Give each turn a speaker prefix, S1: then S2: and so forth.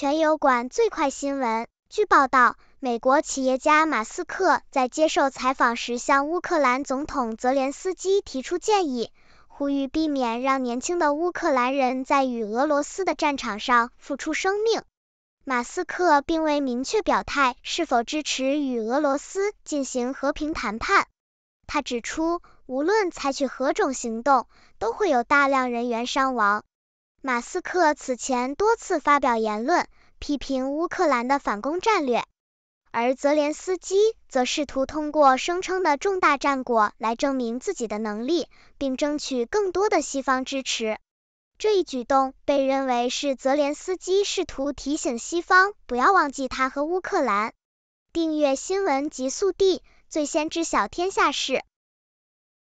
S1: 全油管最快新闻。据报道，美国企业家马斯克在接受采访时向乌克兰总统泽连斯基提出建议，呼吁避免让年轻的乌克兰人在与俄罗斯的战场上付出生命。马斯克并未明确表态是否支持与俄罗斯进行和平谈判。他指出，无论采取何种行动，都会有大量人员伤亡。马斯克此前多次发表言论，批评乌克兰的反攻战略，而泽连斯基则试图通过声称的重大战果来证明自己的能力，并争取更多的西方支持。这一举动被认为是泽连斯基试图提醒西方不要忘记他和乌克兰。订阅新闻极速递，最先知晓天下事。